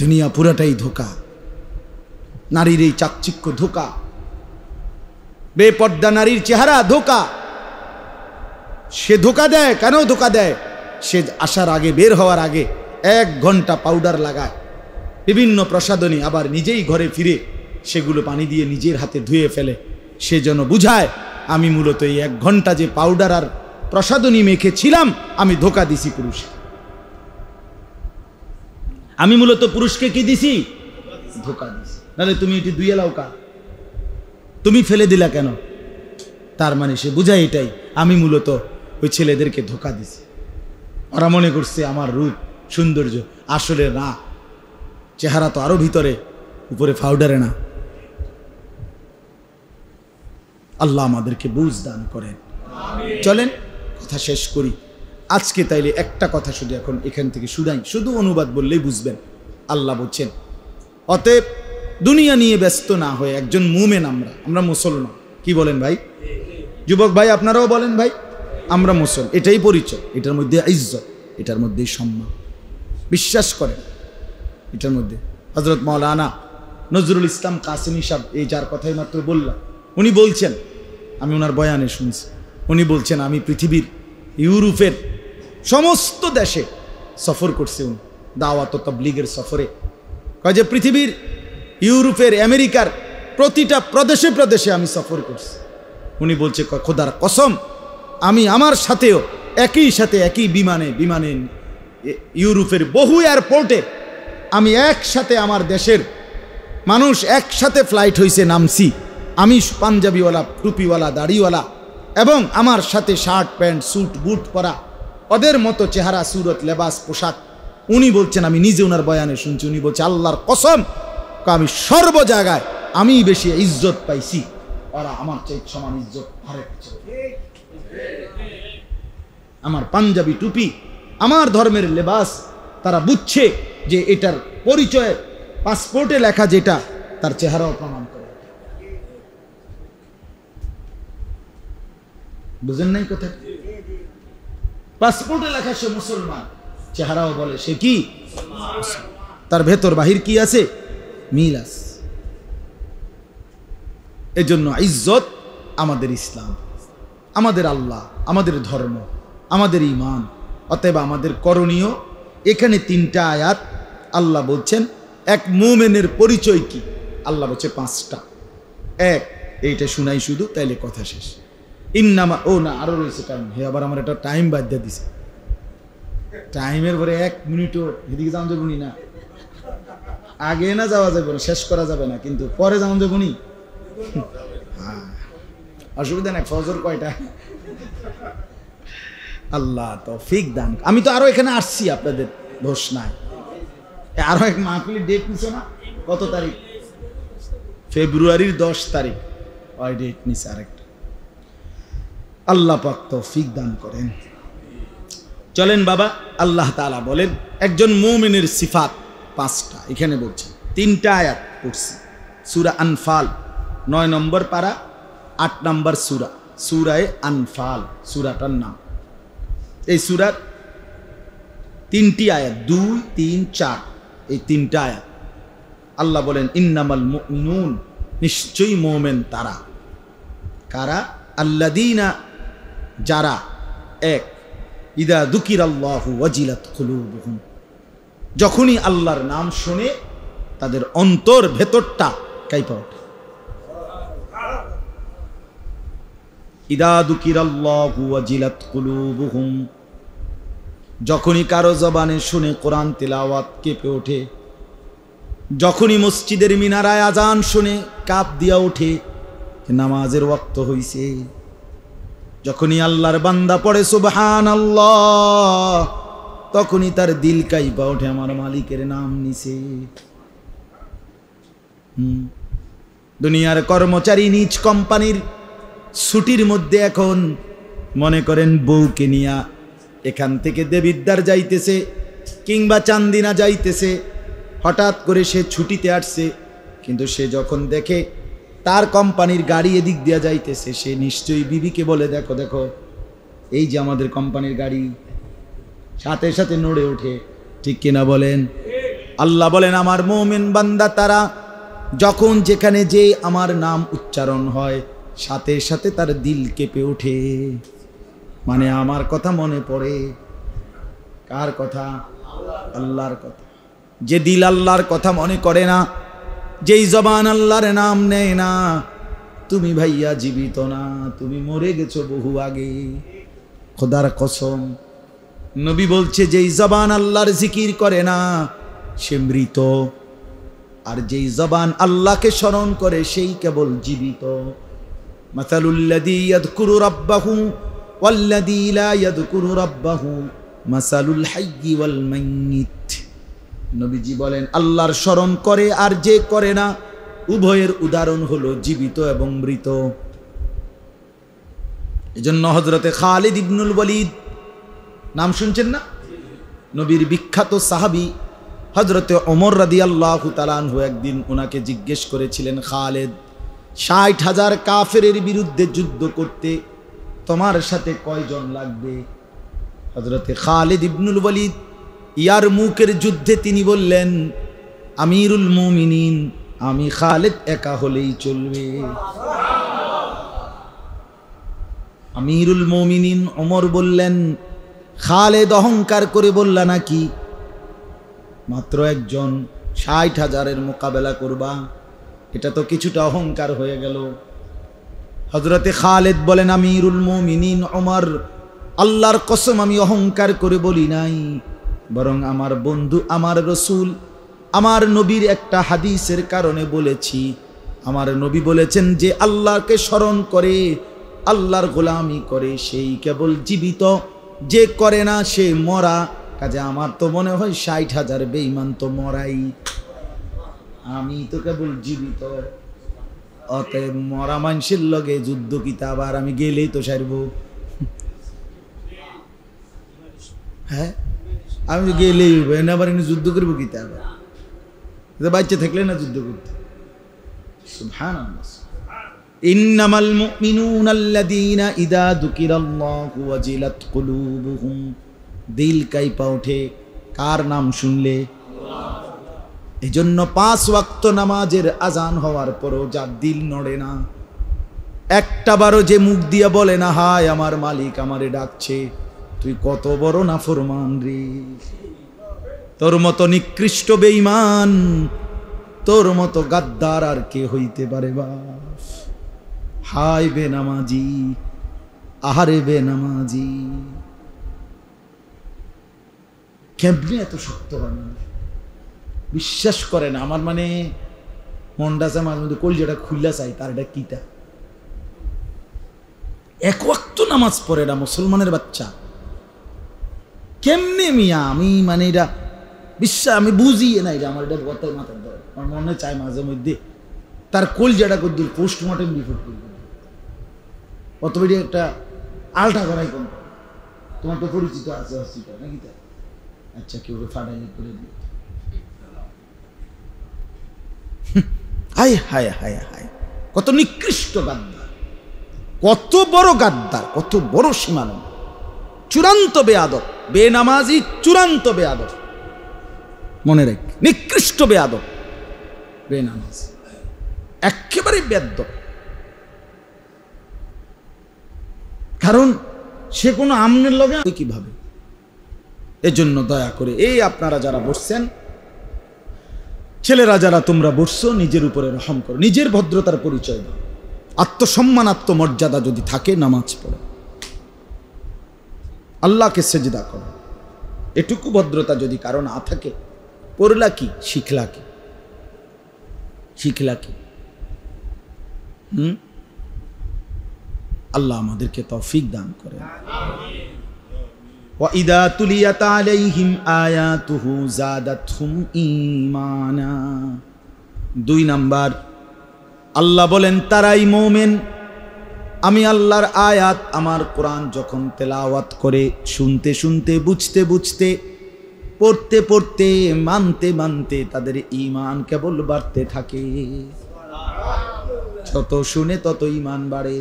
দুনিয়া পুরাটাই ধোকা নারীর এই চাকচিক্য ধোকা বেপর্দা নারীর চেহারা ধোকা সে ধোকা দেয় কেন ধোকা দেয় সে আসার আগে বের হওয়ার আগে এক ঘন্টা পাউডার লাগায় বিভিন্ন প্রসাদনী আবার নিজেই ঘরে ফিরে সেগুলো পানি দিয়ে নিজের হাতে ধুয়ে ফেলে সে যেন বুঝায় আমি মূলত এই এক ঘন্টা যে পাউডার আর প্রসাদনী মেখেছিলাম আমি ধোকা দিছি পুরুষে আমি মূলত পুরুষকে কি দিছি ধোকা দিছি নাহলে তুমি এটি দুই এলাও কা তুমি ফেলে দিলা কেন তার মানে সে বুঝায় এটাই আমি মূলত ওই ছেলেদেরকে ধোকা দিছি ওরা মনে করছে আমার রূপ সৌন্দর্য আসলে না চেহারা তো আরও ভিতরে উপরে ফাউডারে না আল্লাহ আমাদেরকে বুঝ দান করেন চলেন কথা শেষ করি আজকে তাইলে একটা কথা শুধু এখন এখান থেকে শুনাই শুধু অনুবাদ বললেই বুঝবেন আল্লাহ বলছেন অতএব দুনিয়া নিয়ে ব্যস্ত না হয়ে একজন মুমেন আমরা আমরা মুসলমান কি বলেন ভাই যুবক ভাই আপনারাও বলেন ভাই আমরা মুসল এটাই পরিচয় এটার মধ্যে ইজ্জত এটার মধ্যেই সম্মান বিশ্বাস করেন এটার মধ্যে হজরত মৌলানা নজরুল ইসলাম কাসিম সাহ এই যার কথাই মাত্র বললাম উনি বলছেন আমি ওনার বয়ানে শুনছি উনি বলছেন আমি পৃথিবীর ইউরোপের সমস্ত দেশে সফর করছে উনি দাওয়াত তবলিগের সফরে কয় যে পৃথিবীর ইউরোপের আমেরিকার প্রতিটা প্রদেশে প্রদেশে আমি সফর করছি উনি বলছে খোদার কসম আমি আমার সাথেও একই সাথে একই বিমানে বিমানে ইউরোপের বহু এয়ারপোর্টে আমি একসাথে আমার দেশের মানুষ একসাথে ফ্লাইট হয়েছে নামছি আমি পাঞ্জাবিওয়ালা টুপিওয়ালা দাড়িওয়ালা এবং আমার সাথে শার্ট প্যান্ট স্যুট বুট পরা ওদের মতো চেহারা সুরত লেবাস পোশাক উনি বলছেন আমি নিজে ওনার বয়ানে শুনছি উনি বলছে আল্লাহর কসম আমি সর্ব জায়গায় আমি বেশি ইজ্জত পাইছি ওরা আমার চেয়ে সমান ইজ্জত আমার পাঞ্জাবি টুপি আমার ধর্মের লেবাস তারা বুঝছে যে এটার পরিচয় পাসপোর্টে লেখা যেটা তার চেহারাও প্রমাণ বুঝেন নাই কথা পাসপোর্টে লেখা সে মুসলমান চেহারাও বলে সে কি তার ভেতর বাহির কি আছে মিল আছে এই জন্য ইজ্জত আমাদের ইসলাম আমাদের আল্লাহ আমাদের ধর্ম আমাদের ইমান অতএব আমাদের করণীয় এখানে তিনটা আয়াত আল্লাহ বলছেন এক মোমেনের পরিচয় কি আল্লাহ বলছে পাঁচটা এক এইটা শুনাই শুধু তাইলে কথা শেষ ইন্নামা ও না আরও রয়েছে টাইম হে আবার আমার একটা টাইম বাদ দিয়ে দিছে টাইমের পরে এক মিনিটও এদিকে যাওয়া যাবো না আগে না যাওয়া যাবে না শেষ করা যাবে না কিন্তু পরে যাওয়া যাবো নি হ্যাঁ অসুবিধা নাই ফজর কয়টা আল্লাহ ফিক দান আমি তো আরো এখানে আসছি আপনাদের নাই আরো এক মাহফিলের ডেট নিছে না কত তারিখ ফেব্রুয়ারির দশ তারিখ ওই ডেট নিছে আরেক আল্লাহ পাক তৌফিক দান করেন চলেন বাবা আল্লাহ তালা বলেন একজন মৌমিনের সিফাত পাঁচটা এখানে বলছে তিনটা আয়াত পড়ছি সুরা আনফাল নয় নম্বর পাড়া আট নম্বর সুরা সুরায় আনফাল সুরাটার নাম এই সুরার তিনটি আয়াত দুই তিন চার এই তিনটা আয়াত আল্লাহ বলেন ইন্নামাল নুন নিশ্চয়ই মোমেন তারা কারা আল্লাদিনা যারা এক ইদা দুকির আল্লাহ ওয়াজিলাত খুলুবহুম যখনই আল্লাহর নাম শুনে তাদের অন্তর ভেতরটা কাইপা ওঠে ইদা দুকির আল্লাহ ওয়াজিলাত খুলুবহুম যখনই কারো জবানে শুনে কোরআন তেলাওয়াত কেঁপে ওঠে যখনই মসজিদের মিনারায় আজান শুনে কাপ দিয়া ওঠে নামাজের ওয়াক্ত হইছে যখনই আল্লাহর বান্দা পড়ে সুবহান আল্লাহ তখনই তার দিল কাইপা ওঠে আমার মালিকের নাম নিছে দুনিয়ার কর্মচারী নিজ কোম্পানির ছুটির মধ্যে এখন মনে করেন বউকে নিয়া এখান থেকে দেবিদ্যার যাইতেছে কিংবা চান্দিনা যাইতেছে হঠাৎ করে সে ছুটিতে আসছে কিন্তু সে যখন দেখে তার কোম্পানির গাড়ি এদিক দেওয়া যাইতেছে সে নিশ্চয়ই বিবিকে বলে দেখো দেখো এই যে আমাদের কোম্পানির গাড়ি সাথে সাথে নড়ে ওঠে ঠিক কিনা বলেন আল্লাহ বলেন আমার মৌমিন বান্দা তারা যখন যেখানে যে আমার নাম উচ্চারণ হয় সাথে সাথে তার দিল কেঁপে ওঠে মানে আমার কথা মনে পড়ে কার কথা আল্লাহর কথা যে দিল আল্লাহর কথা মনে করে না যেই জবান আল্লাহর নাম নেয় না তুমি ভাইয়া জীবিত না তুমি মরে গেছো বহু আগে খোদার কসম নবী বলছে যেই জবান আল্লাহর জিকির করে না সে মৃত আর যেই জবান আল্লাহকে স্মরণ করে সেই কেবল জীবিত মাসালুল্লাদি ইয়াদকুরু মাসালুল হাইয়ি ওয়াল নবীজি বলেন আল্লাহর স্মরণ করে আর যে করে না উভয়ের উদাহরণ হলো জীবিত এবং মৃত এজন্য হজরতে খালিদ ইবনুল বলিদ নাম শুনছেন না নবীর বিখ্যাত সাহাবি হজরতে অমর রাদি আল্লাহ তালানহু একদিন ওনাকে জিজ্ঞেস করেছিলেন খালেদ ষাট হাজার কাফের বিরুদ্ধে যুদ্ধ করতে তোমার সাথে কয়জন লাগবে হজরতে খালেদ ইবনুল বলিদ ইয়ার মুখের যুদ্ধে তিনি বললেন আমিরুল মুমিনিন আমি খালেদ একা হলেই চলবে আমিরুল মমিনিন অমর বললেন খালেদ অহংকার করে বললা নাকি মাত্র একজন ষাট হাজারের মোকাবেলা করবা এটা তো কিছুটা অহংকার হয়ে গেল হজরতে খালেদ বলেন আমিরুল মমিনিন অমর আল্লাহর কসম আমি অহংকার করে বলি নাই বরং আমার বন্ধু আমার রসুল আমার নবীর একটা হাদিসের কারণে বলেছি আমার নবী বলেছেন যে আল্লাহকে স্মরণ করে আল্লাহর গোলামি করে সেই কেবল জীবিত যে করে না সে মরা কাজে আমার তো মনে হয় ষাট হাজার বেইমান তো মরাই আমি তো কেবল জীবিত অতএব মরা মানুষের লগে যুদ্ধ কিতাব আর আমি গেলেই তো সারব হ্যাঁ আমি গেলেই হইব এনে আবার এনে যুদ্ধ করবো কিতা আবার বাচ্চা থাকলে না যুদ্ধ করতে সুবহান ইন্নামাল মুমিনুন আল্লাযীনা ইযা যুকিরাল্লাহু ওয়াজিলাত কুলুবুহুম দিল কাইপা ওঠে কার নাম শুনলে এই জন্য পাঁচ ওয়াক্ত নামাজের আজান হওয়ার পরও যা দিল নড়ে না একটা বারো যে মুখ দিয়ে বলে না হায় আমার মালিক আমারে ডাকছে তুই কত বড় না ফরমান রে তোর মতো নিকৃষ্ট বেঈমান তোর মতো গাদ্দার আর কে হইতে পারে বাস হায় বে নামাজি আহারে বে নামাজি কেমনি এত শক্ত হয় বিশ্বাস করেন আমার মানে মন্ডাসে চা মাঝে মধ্যে কলজাটা খুললা চাই তার এটা কিটা এক নামাজ পড়ে না মুসলমানের বাচ্চা কেমনে মিয়া আমি মানে এটা বিশ্বাস আমি বুঝি না এটা আমার এটা কথার মাথায় ধরে আমার মনে চায় মাঝে মধ্যে তার কোল যেটা করে দিল পোস্টমর্টম রিপোর্ট করবে অথবা এটা একটা আলটা করাই কম তোমার তো পরিচিত আছে হসপিটাল নাকি তাই আচ্ছা কেউ ফাটাই করে দিল হায় হায় হায় হায় কত নিকৃষ্ট গাদ্দার কত বড় গাদ্দার কত বড় সীমানন্দ চূড়ান্ত বেয়াদব বেনামাজি চূড়ান্ত বেয়াদব মনে রেখ নিকৃষ্ট বেয়াদব বেনামাজি একেবারে বেদ্য কারণ সে কোনো আমনের লগে কিভাবে এজন্য দয়া করে এই আপনারা যারা বসছেন ছেলেরা যারা তোমরা বসছো নিজের উপরে রহম করো নিজের ভদ্রতার পরিচয় দাও আত্মসম্মান আত্মমর্যাদা যদি থাকে নামাজ পড়ো আল্লাহকে সেজদা করো এটুকু ভদ্রতা যদি কারো না থাকে পড়লা কি শিখলা কি শিখলা কি হুম আল্লাহ আমাদেরকে তৌফিক দান করেন দুই নাম্বার আল্লাহ বলেন তারাই মোমেন আমি আল্লাহর আয়াত আমার কোরআন যখন তেলাওয়াত করে শুনতে শুনতে বুঝতে বুঝতে পড়তে পড়তে মানতে মানতে তাদের ইমান কেবল বাড়তে থাকে যত শুনে তত ইমান বাড়ে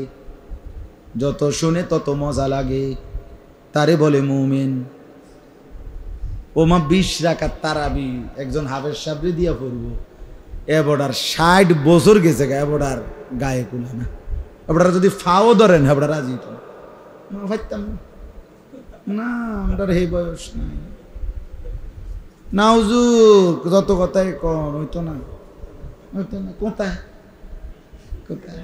যত শুনে তত মজা লাগে তারে বলে মৌমেন ওমা বিশ রাখার তারাবি একজন হাফের সাবরে দিয়া পড়বো এবডার ষাট বছর গেছে গা এবডার গায়ে কুলে না আপনারা যদি ফাও ধরেন আপনারা রাজি ভাবতাম না আমরা হে বয়স নাই না হুজুর যত কথাই কর হইতো না হইতো না কোথায় কোথায়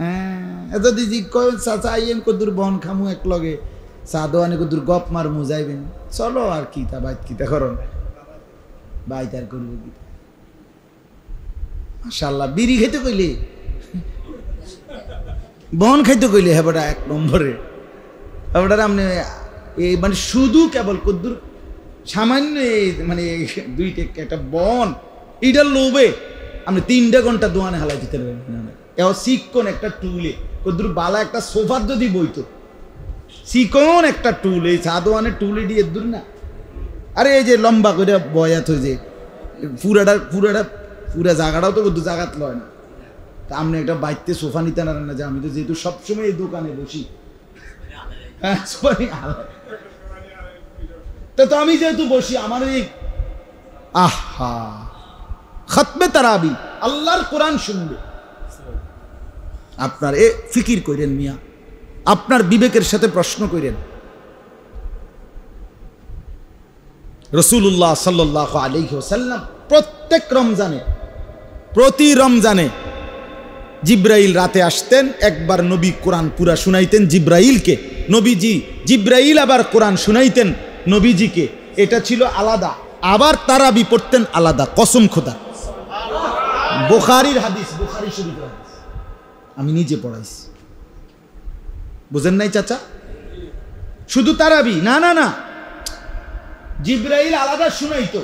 হ্যাঁ যদি জি কয় চাচা আইয়েন কদ্দুর বন খামু এক লগে চা দোয়ানি কদ্দুর গপ মারমু যাইবেন চলো আর কি তা বাইত কিতা করন বাইত আর করবো কি মাসাল্লাহ বিড়ি খেতে কইলে বহন খাইতে কইলে হ্যাঁ এক নম্বরে হ্যাঁ আপনি এই মানে শুধু কেবল কদ্দুর সামান্য মানে দুইটা একটা বন এইটা লোবে আপনি তিনটা ঘন্টা দোয়ানে হালাই দিতে পারবেন এও সিকন একটা টুলে কদ্দুর বালা একটা সোফার যদি বইত সিকন একটা টুল এই সাদোয়ানে টুলে দিয়ে দূর না আরে এই যে লম্বা করে বয়াত হয়ে যে পুরাটা পুরাটা পুরা জায়গাটাও তো কদ্দুর জাগাত লয় না তা আপনি একটা বাইতে সোফা নিতে না যে আমি তো যেহেতু সবসময় এই দোকানে বসি হ্যাঁ, তো আমি যেহেতু বসি আমার এই আহা খতমে তারাবি আল্লাহর কোরআন শুনবে আপনার এ ফিকির করেন মিয়া আপনার বিবেকের সাথে প্রশ্ন করেন রসুল্লাহ সাল্লাহ আলিহ্লাম প্রত্যেক রমজানে প্রতি রমজানে জিব্রাইল রাতে আসতেন একবার নবী কোরআন পুরা শুনাইতেন জিব্রাইলকে নবীজি জিব্রাইল আবার কোরআন শুনাইতেন নবীজিকে এটা ছিল আলাদা আবার তারাবি পড়তেন আলাদা কসম খোদা বোখারির হাদিস বোখারি শরীফের আমি নিজে পড়াইছি বুঝেন নাই চাচা শুধু তারাবি না না না জিব্রাইল আলাদা শুনাইত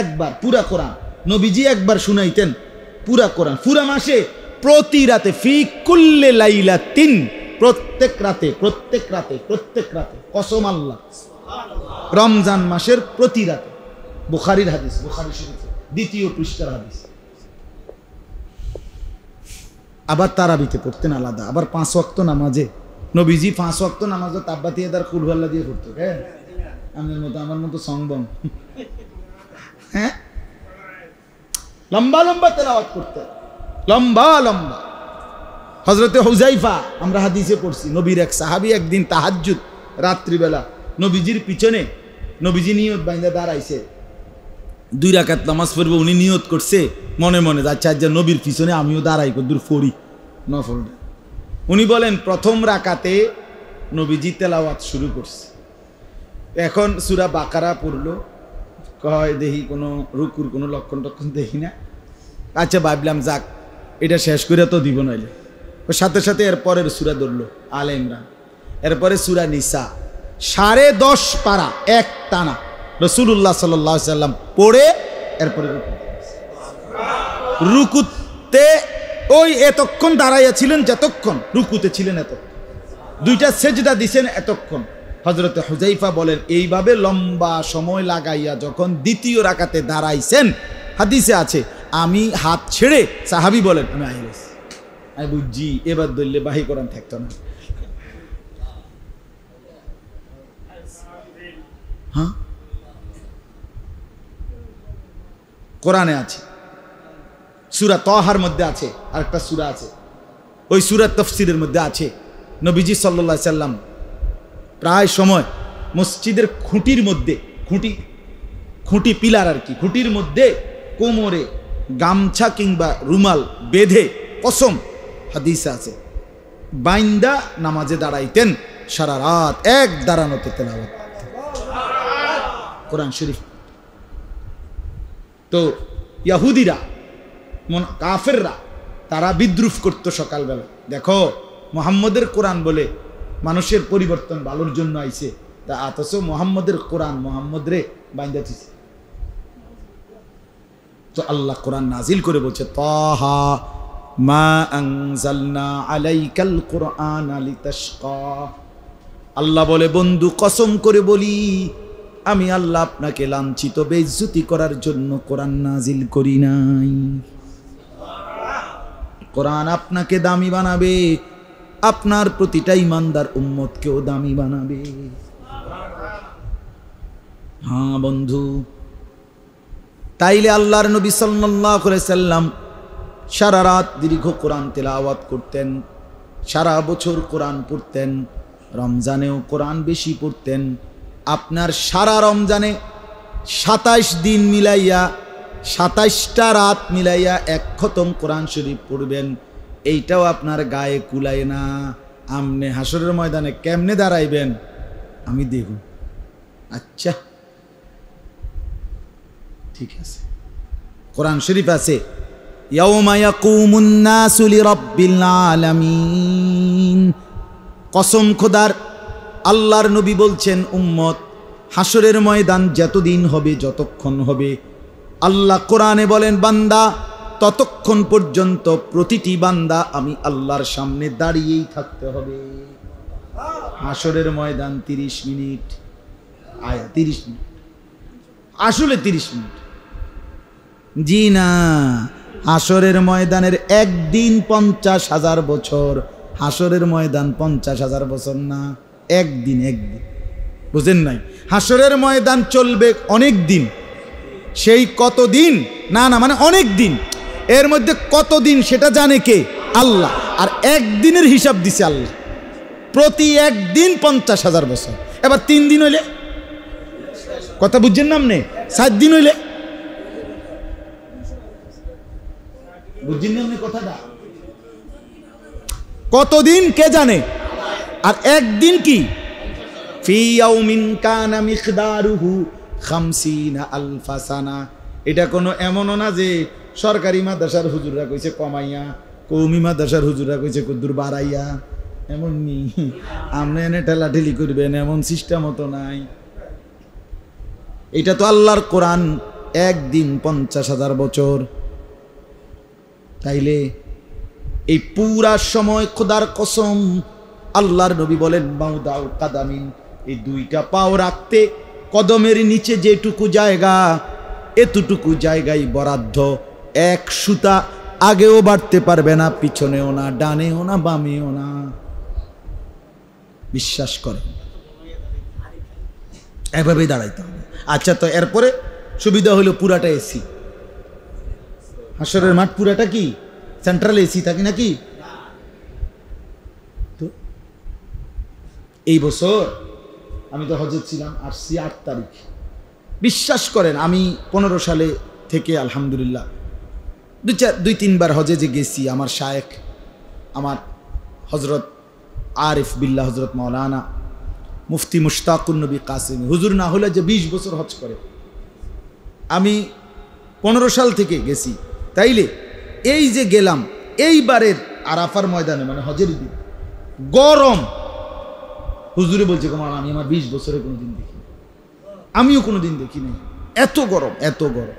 একবার পুরা কোরআন নবীজি একবার শুনাইতেন পুরা কোরআন পুরা মাসে প্রতি রাতে ফি কুল্লে লাইলা তিন প্রত্যেক রাতে প্রত্যেক রাতে প্রত্যেক রাতে কসম আল্লাহ রমজান মাসের প্রতি রাতে বুখারির হাদিস বুখারি শরীফ দ্বিতীয় পৃষ্ঠার হাদিস আবার তারাবিতে পড়তেন আলাদা আবার পাঁচ ওয়াক্ত নামাজে নবীজি পাঁচ ওয়াক্ত নামাজও দিয়ে তার কুলভাল্লা দিয়ে পড়তো হ্যাঁ আমার মতো আমার মতো সংবম হ্যাঁ লম্বা লম্বা তেলাওয়াত করতে লম্বা লম্বা হজরতে হুজাইফা আমরা হাদিসে পড়ছি নবীর এক সাহাবি একদিন তাহাজুদ রাত্রিবেলা নবীজির পিছনে নবীজি নিয়ত বাইন্দা দাঁড়াইছে দুই রাকাত নামাজ পড়বে উনি নিয়ত করছে মনে মনে যাচ্ছে আজ আচ্ছা, নবীর পিছনে আমিও দাঁড়াই কদ্দুর ফড়ি নফল উনি বলেন প্রথম রাকাতে নবীজি তেলাওয়াত শুরু করছে এখন সুরা বাকারা পড়লো কয় দেখি কোনো রুকুর কোনো লক্ষণ টক্ষণ দেখি না আচ্ছা ভাবলাম যাক এটা শেষ করে তো দিব নইলে ওর সাথে সাথে এরপরের সুরা ধরলো আল ইমরান এরপরে সুরা নিসা সাড়ে দশ পারা এক টানা রসুল্লাহ সাল্লাম পড়ে এরপরে রুকুতে ওই এতক্ষণ দাঁড়াইয়াছিলেন যতক্ষণ রুকুতে ছিলেন এতক্ষণ দুইটা সেজদা দিছেন এতক্ষণ হজরত হুজাইফা বলেন এইভাবে লম্বা সময় লাগাইয়া যখন দ্বিতীয় রাকাতে দাঁড়াইছেন হাদিসে আছে আমি হাত ছেড়ে সাহাবি বলেন আমি আহি গেছি আমি বুঝছি এবার দলিলে বাহি করান থাকতো না হ্যাঁ কোরআনে আছে সুরা তহার মধ্যে আছে আর একটা সুরা আছে ওই সুরা তফসিরের মধ্যে আছে নবীজি সাল্লা সাল্লাম প্রায় সময় মসজিদের খুঁটির মধ্যে খুঁটি খুঁটি পিলার আর কি খুঁটির মধ্যে কোমরে গামছা কিংবা রুমাল বেঁধে কসম হাদিস আছে বাইন্দা নামাজে দাঁড়াইতেন সারা রাত এক দাঁড়ানোতে তেলাওয়াত কোরআন শরীফ তো ইয়াহুদিরা মন কাফেররা তারা বিদ্রুপ করতো সকালবেলা দেখো মোহাম্মদের কোরআন বলে মানুষের পরিবর্তন ভালোর জন্য আইছে তা অথচ মোহাম্মদের কোরআন মোহাম্মদ রে বাইন্দা দিছে তো আল্লাহ কোরআন নাজিল করে বলছে তাহা মা আংজালনা আলাইকাল কোরআন আলিতাসকা আল্লাহ বলে বন্ধু কসম করে বলি আমি আল্লাহ আপনাকে লাঞ্ছিত বেজ্জুতি করার জন্য কোরআন নাজিল করি নাই কোরআন আপনাকে দামি বানাবে আপনার প্রতিটা ইমানদার উম্মতকেও দামি বানাবে হ্যাঁ বন্ধু তাইলে আল্লাহর নবী সাল্লাহ সাল্লাম সারা রাত দীর্ঘ কোরআন তেলাওয়াত করতেন সারা বছর কোরআন পড়তেন রমজানেও কোরআন বেশি পড়তেন আপনার সারা রমজানে সাতাইশ দিন মিলাইয়া সাতাশটা রাত মিলাইয়া এক খতম কোরআন শরীফ পড়বেন এইটাও আপনার গায়ে কুলায় না আমনে হাসরের ময়দানে কেমনে দাঁড়াইবেন আমি দেখুন আচ্ছা ঠিক আছে কোরআন শরীফ আছে কসম খোদার আল্লাহর নবী বলছেন উম্মত হাসরের ময়দান যতদিন হবে যতক্ষণ হবে আল্লাহ কোরআনে বলেন বান্দা ততক্ষণ পর্যন্ত প্রতিটি বান্দা আমি আল্লাহর সামনে দাঁড়িয়েই থাকতে হবে হাসরের ময়দান তিরিশ মিনিট আয়া তিরিশ মিনিট আসলে তিরিশ মিনিট জি না হাসরের ময়দানের একদিন পঞ্চাশ হাজার বছর হাসরের ময়দান পঞ্চাশ হাজার বছর না একদিন একদিন বুঝেন নাই হাসরের ময়দান চলবে অনেক দিন সেই কত দিন না না মানে অনেক দিন এর মধ্যে কত দিন সেটা জানে কে আল্লাহ আর একদিনের হিসাব দিছে আল্লাহ প্রতি একদিন পঞ্চাশ হাজার বছর এবার তিন দিন হইলে কথা বুঝছেন না আপনি সাত দিন হইলে কতদিন কে জানে আর একদিন কি এটা কোনো এমনও না যে সরকারি মাদ্রাসার হুজুরা কইছে কমাইয়া কৌমি মাদ্রাসার হুজুরা কইছে কুদ্দুর বাড়াইয়া এমন নি আমরা এনে ঠেলাঠেলি করবেন এমন সিস্টেম তো নাই এটা তো আল্লাহর কোরআন একদিন পঞ্চাশ হাজার বছর তাইলে এই পুরা সময় খোদার কসম আল্লাহর নবী বলেন মাউদাউ কাদামিন এই দুইটা পাও রাখতে কদমের নিচে যেটুকু জায়গা এতটুকু জায়গায় বরাদ্দ এক সুতা আগেও বাড়তে পারবে না পিছনেও না ডানেও না বামেও না বিশ্বাস করেন এভাবেই দাঁড়াইতে হবে আচ্ছা তো এরপরে সুবিধা হলো পুরাটা এসি হাসরের মাঠ পুরাটা কি সেন্ট্রাল এসি থাকি নাকি তো এই বছর আমি তো হজর ছিলাম আসছি আট তারিখ বিশ্বাস করেন আমি পনেরো সালে থেকে আলহামদুলিল্লাহ দুই চার দুই তিনবার হজে যে গেছি আমার শায়েক আমার হজরত আরিফ বিল্লা হজরত মৌলানা মুফতি মুশতাকুন্নবী কাসিম হুজুর না হলে যে বিশ বছর হজ করে আমি পনেরো সাল থেকে গেছি তাইলে এই যে গেলাম এইবারের আরাফার ময়দানে মানে হজের দিন গরম হুজুরে বলছে কমার আমি আমার বিশ বছরে কোনো দিন দেখি আমিও কোনো দিন দেখি নাই এত গরম এত গরম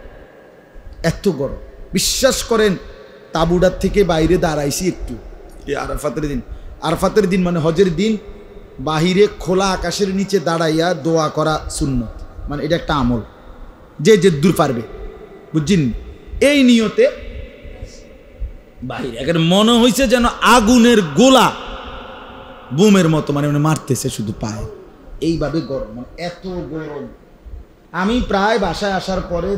এত গরম বিশ্বাস করেন তাবুডার থেকে বাইরে দাঁড়াইছি একটু এই আরাফাতের দিন আরাফাতের দিন মানে হজের দিন বাহিরে খোলা আকাশের নিচে দাঁড়াইয়া দোয়া করা শূন্য মানে এটা একটা আমল যে যে দূর পারবে বুঝছেন এই নিয়তে বাহির একের মনে হয়েছে যেন আগুনের গোলা বুমের মতো মানে মানে মারতেছে শুধু পায়ে এইভাবে গরম মানে এত গরম আমি প্রায় বাসায় আসার পরে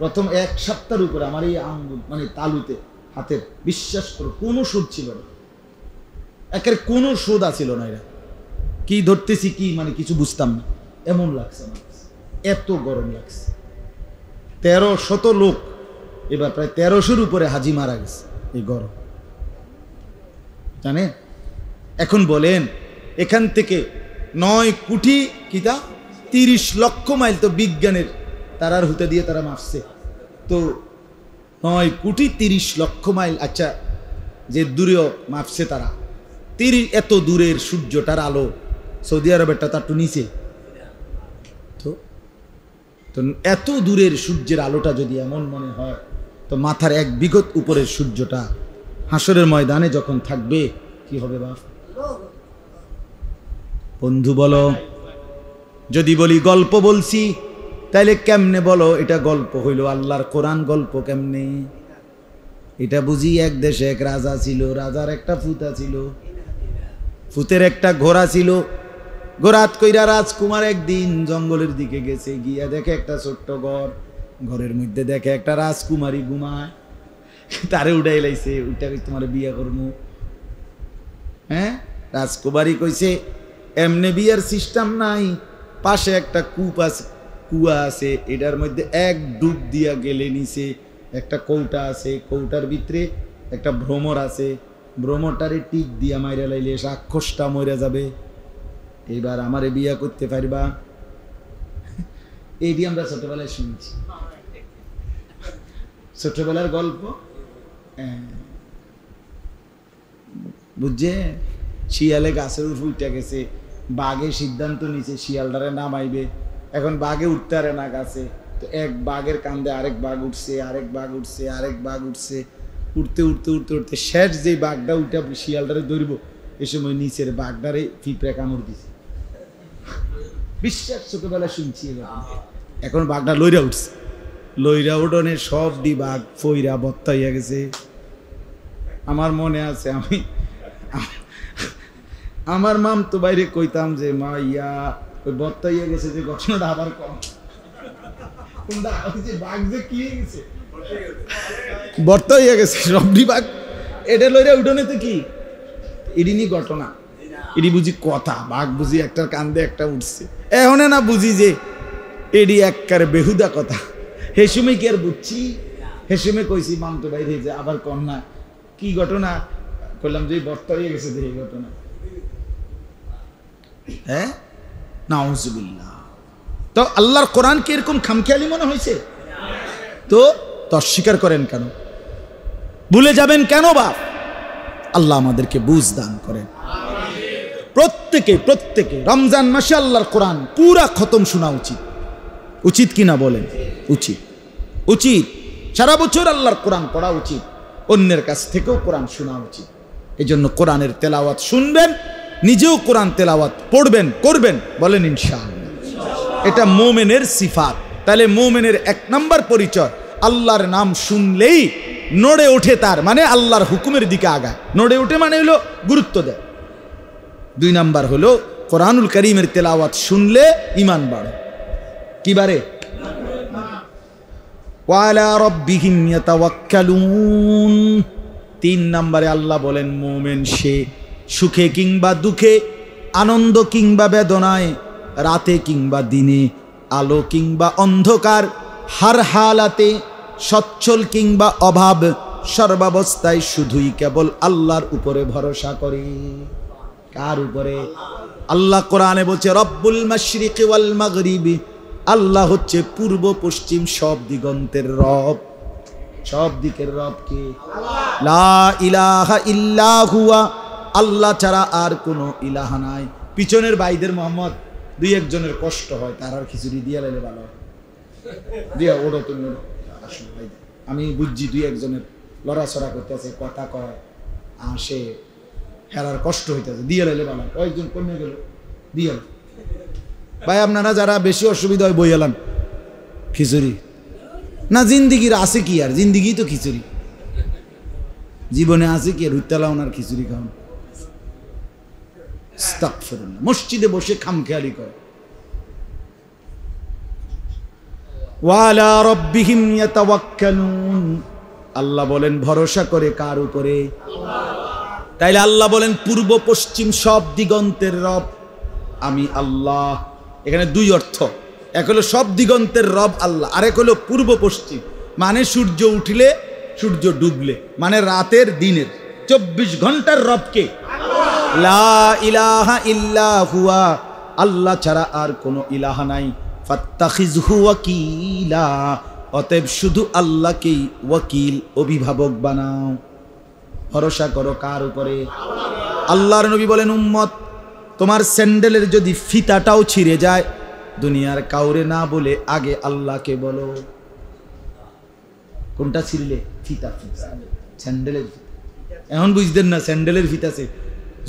প্রথম এক সপ্তাহের উপরে আমার এই আঙ্গুল মানে তালুতে হাতের বিশ্বাস করো কোনো সুদ ছিল না একের কোনো সুদ আছিল না এরা কি ধরতেছি কি মানে কিছু বুঝতাম না এমন লাগছে আমার এত গরম লাগছে তেরো শত লোক এবার প্রায় তেরোশোর উপরে হাজি মারা গেছে এই গরম জানেন এখন বলেন এখান থেকে নয় কোটি কিতা তিরিশ লক্ষ মাইল তো বিজ্ঞানের তারার হুতে দিয়ে তারা মারছে তো নয় কোটি তিরিশ লক্ষ মাইল আচ্ছা যে দূরেও মাপছে তারা তিরিশ এত দূরের সূর্যটার আলো সৌদি আরবেরটা তার একটু নিচে তো এত দূরের সূর্যের আলোটা যদি এমন মনে হয় তো মাথার এক বিগত উপরের সূর্যটা হাসরের ময়দানে যখন থাকবে কি হবে বাপ বন্ধু বলো যদি বলি গল্প বলছি তাইলে কেমনে বলো এটা গল্প হইল আল্লাহর কোরআন গল্প কেমনে এটা বুঝি এক দেশে এক রাজা ছিল রাজার একটা ফুতা ছিল ফুতের একটা ঘোড়া ছিল ঘোরাত কইরা রাজকুমার একদিন জঙ্গলের দিকে গেছে গিয়া দেখে একটা ছোট্ট ঘর ঘরের মধ্যে দেখে একটা রাজকুমারী ঘুমায় তারে উঠাই লাইছে উঠা কই তোমার বিয়া করবো হ্যাঁ রাজকুমারী কইছে এমনি বিয়ার সিস্টেম নাই পাশে একটা কূপ আছে কুয়া আছে এটার মধ্যে এক ডুব দিয়া গেলে নিছে একটা কৌটা আছে কৌটার ভিতরে একটা ভ্রমর আছে ভ্রমরটারে টিক দিয়া মাইরা লাইলে রাক্ষসটা মরে যাবে এইবার আমারে বিয়া করতে পারবা এইটি আমরা ছোটবেলায় শুনছি ছোটবেলার গল্প বুঝছে শিয়ালে গাছের উঠ উঠে গেছে বাঘে সিদ্ধান্ত নিছে শিয়ালটারে নামাইবে এখন বাঘে উঠতে আরে না গাছে তো এক বাঘের কান্দে আরেক বাঘ উঠছে আরেক বাঘ উঠছে আরেক বাঘ উঠছে উঠতে উঠতে উঠতে উঠতে শেষ যে বাঘটা উঠে শিয়ালটারে ধরব এ সময় নিচের বাঘটারে পিঁপড়ে কামড় দিছে বিশ্বাস ছোটবেলা শুনছি এখন বাঘটা লইরা উঠছে লইরা উঠোনে সব দিবাগ ফইরা বত্তাইয়া গেছে আমার মনে আছে আমি আমার মাম তো বাইরে কইতাম যে মা ইয়া ওই বত্তাইয়া গেছে যে ঘটনাটা আবার কম বর্তা হইয়া গেছে বাঘ লইরা কি ঘটনা বুঝি কথা বাঘ বুঝি কান্দে একটা উঠছে না বুঝি যে বেহুদা কথা হেসুমি কি আর বুঝছি হেসুমে কইছি মামতো বাইরে যে আবার কন্যা কি ঘটনা করলাম যে বর্তা গেছে যে এই ঘটনা হ্যাঁ নাউজুবিল্লাহ তো আল্লাহর কোরআন কি এরকম খামখেয়ালি মনে হয়েছে তো অস্বীকার করেন কেন ভুলে যাবেন কেন বাপ আল্লাহ আমাদেরকে বুঝ দান করেন প্রত্যেকে প্রত্যেকে রমজান মাসে আল্লাহর কোরআন পুরা খতম শোনা উচিত উচিত কি না বলেন উচিত উচিত সারা বছর আল্লাহর কোরআন পড়া উচিত অন্যের কাছ থেকেও কোরআন শোনা উচিত এই জন্য কোরআনের তেলাওয়াত শুনবেন নিজেও কোরআন তেলাওয়াত পড়বেন করবেন বলেন ইনশাআল্লাহ এটা মোমেনের সিফাত তাহলে মোমেনের এক নম্বর পরিচয় আল্লাহর নাম শুনলেই নড়ে ওঠে তার মানে আল্লাহর হুকুমের দিকে আগায় নড়ে ওঠে মানে হলো গুরুত্ব দেয় দুই নাম্বার হলো কোরআনুল করিমের তেলাওয়াত শুনলে ইমান বাড়ে কি বারে তিন নম্বরে আল্লাহ বলেন মোমেন সে সুখে কিংবা দুঃখে আনন্দ কিংবা বেদনায় রাতে কিংবা দিনে আলো কিংবা অন্ধকার হার হালাতে সচ্ছল কিংবা অভাব সর্বাবস্থায় শুধুই কেবল আল্লাহর উপরে ভরসা করে কার উপরে আল্লাহ কোরআনে বলছে রব্বুল মশরিক ওয়াল মাগরিবি আল্লাহ হচ্ছে পূর্ব পশ্চিম সব দিগন্তের রব সব দিকের রব কে ইল্লাহুয়া আল্লাহ ছাড়া আর কোনো ইলাহা নাই পিছনের বাইদের মোহাম্মদ দুই একজনের কষ্ট হয় তার আর খিচুড়ি দিয়ে লাইলে ভালো দিয়া ওড়ো তুমি ভাই আমি বুঝছি দুই একজনের লড়াচড়া করতেছে কথা কয় আসে হেরার কষ্ট হইতেছে দিয়ে লাইলে ভালো কয়েকজন কমে গেল দিয়ে ভাই আপনারা যারা বেশি অসুবিধা হয় বই এলান খিচুড়ি না জিন্দিগির আছে কি আর জিন্দিগি তো খিচুড়ি জীবনে আছে কি আর হুত্তালা ওনার খিচুড়ি খাওন মসজিদে বসে খামখেয়ালি করে ওয়ালা আল্লাহ বলেন ভরসা করে কার উপরে তাইলে আল্লাহ বলেন পূর্ব পশ্চিম সব দিগন্তের রব আমি আল্লাহ এখানে দুই অর্থ এক হলো সব দিগন্তের রব আল্লাহ আর এক হলো পূর্ব পশ্চিম মানে সূর্য উঠলে সূর্য ডুবলে মানে রাতের দিনের চব্বিশ ঘন্টার রবকে ইলাহা হুয়া আল্লাহ ছাড়া আর কোনো ইলাহা নাই ফাত্তাখিজ অতএব শুধু আল্লাহকেই ওয়াকিল অভিভাবক বানাও ভরসা করো কার উপরে আল্লাহর নবী বলেন উম্মত তোমার স্যান্ডেলের যদি ফিতাটাও ছিঁড়ে যায় দুনিয়ার কাউরে না বলে আগে আল্লাহকে বলো কোনটা ছিঁড়লে ফিতা স্যান্ডেলের এখন বুঝতেন না স্যান্ডেলের ফিতা সে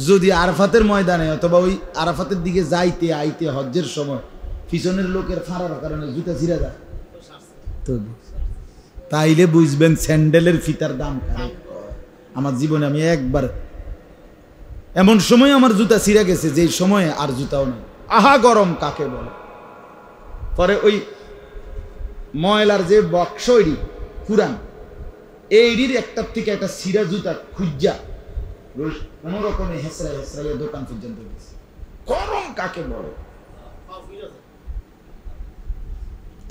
যদি আরফাতের ময়দানে অথবা ওই আরাফাতের দিকে যাইতে আইতে হজ্জের সময় পিছনের লোকের ফাড়ার কারণে জুতা ছিঁড়ে যায় তো তাইলে বুঝবেন স্যান্ডেলের ফিতার দাম আমার জীবনে আমি একবার এমন সময় আমার জুতা ছিঁড়ে গেছে যেই সময়ে আর জুতাও নেই আহা গরম কাকে বলে পরে ওই ময়লার যে বক্স এরি কুরান এইডির একটার থেকে একটা সিরা জুতা খুঁজা কোনো রকমের হেসরা হেসরা দোকান পর্যন্ত গেছে গরম কাকে বলে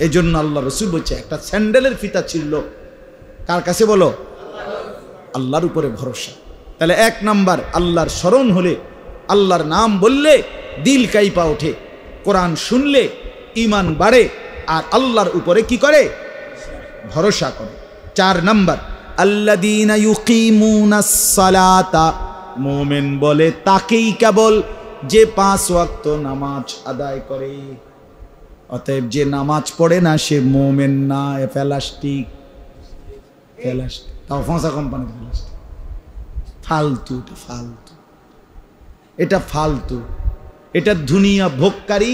এই জন্য আল্লাহ রসুল বলছে একটা স্যান্ডেলের ফিতা ছিল কার কাছে বলো আল্লাহর উপরে ভরসা তাহলে এক নাম্বার আল্লাহর স্মরণ হলে আল্লাহর নাম বললে দিল কাইপা ওঠে কোরআন শুনলে ইমান বাড়ে আর আল্লাহর উপরে কি করে ভরসা করে চার নাম্বার আল্লাদিনা মোমেন বলে তাকেই কেবল যে পাঁচ ওয়াক্ত নামাজ আদায় করে অতএব যে নামাজ পড়ে না সে মোমেন না এ প্লাস্টিক প্লাস্টিক তাও ফাঁসা কোম্পানি প্লাস্টিক ফালতু এটা ফালতু এটা ফালতু এটা ধুনিয়া ভোগকারী